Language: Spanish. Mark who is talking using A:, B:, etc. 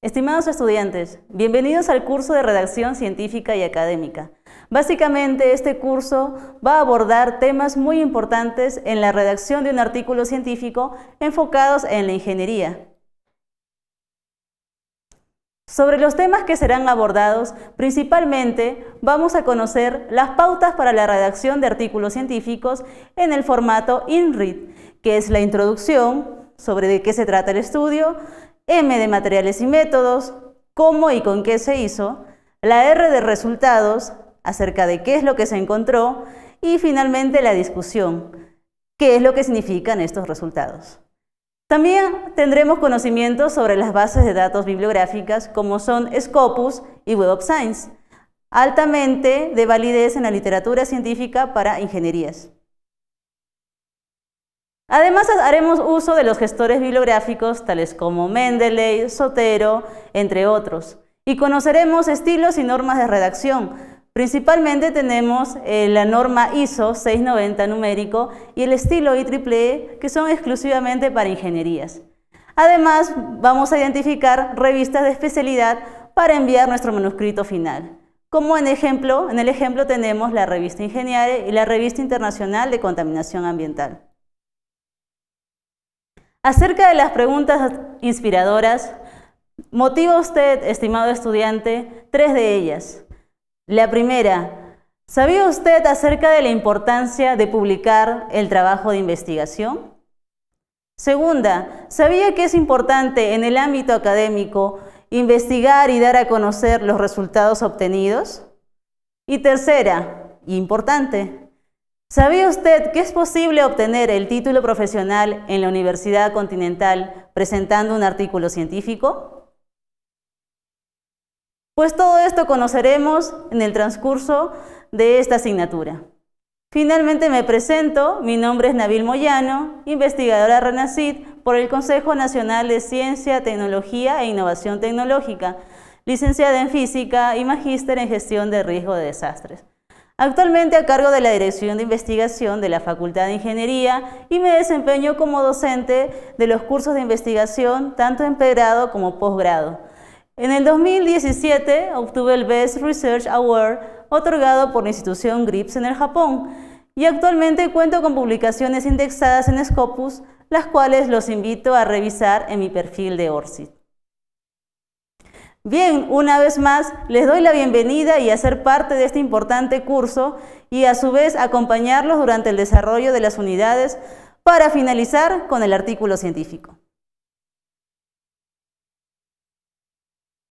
A: Estimados estudiantes, bienvenidos al curso de redacción científica y académica. Básicamente este curso va a abordar temas muy importantes en la redacción de un artículo científico enfocados en la ingeniería. Sobre los temas que serán abordados, principalmente vamos a conocer las pautas para la redacción de artículos científicos en el formato INRID, que es la introducción, sobre de qué se trata el estudio, M de materiales y métodos, cómo y con qué se hizo, la R de resultados, acerca de qué es lo que se encontró, y finalmente la discusión, qué es lo que significan estos resultados. También tendremos conocimientos sobre las bases de datos bibliográficas como son Scopus y Web of Science, altamente de validez en la literatura científica para ingenierías. Además, haremos uso de los gestores bibliográficos tales como Mendeley, Sotero, entre otros, y conoceremos estilos y normas de redacción. Principalmente tenemos eh, la norma ISO 690 numérico y el estilo IEEE e, que son exclusivamente para ingenierías. Además, vamos a identificar revistas de especialidad para enviar nuestro manuscrito final. Como en, ejemplo, en el ejemplo tenemos la revista Ingeniare y la revista internacional de contaminación ambiental. Acerca de las preguntas inspiradoras, motiva usted, estimado estudiante, tres de ellas. La primera, ¿sabía usted acerca de la importancia de publicar el trabajo de investigación? Segunda, ¿sabía que es importante en el ámbito académico investigar y dar a conocer los resultados obtenidos? Y tercera, importante, ¿Sabía usted que es posible obtener el título profesional en la Universidad Continental presentando un artículo científico? Pues todo esto conoceremos en el transcurso de esta asignatura. Finalmente me presento, mi nombre es Nabil Moyano, investigadora RENACID por el Consejo Nacional de Ciencia, Tecnología e Innovación Tecnológica, licenciada en Física y magíster en Gestión de Riesgo de Desastres. Actualmente a cargo de la Dirección de Investigación de la Facultad de Ingeniería y me desempeño como docente de los cursos de investigación tanto en pregrado como posgrado. En el 2017 obtuve el Best Research Award otorgado por la institución GRIPS en el Japón y actualmente cuento con publicaciones indexadas en Scopus, las cuales los invito a revisar en mi perfil de ORCID. Bien, una vez más, les doy la bienvenida y a ser parte de este importante curso y a su vez acompañarlos durante el desarrollo de las unidades para finalizar con el artículo científico.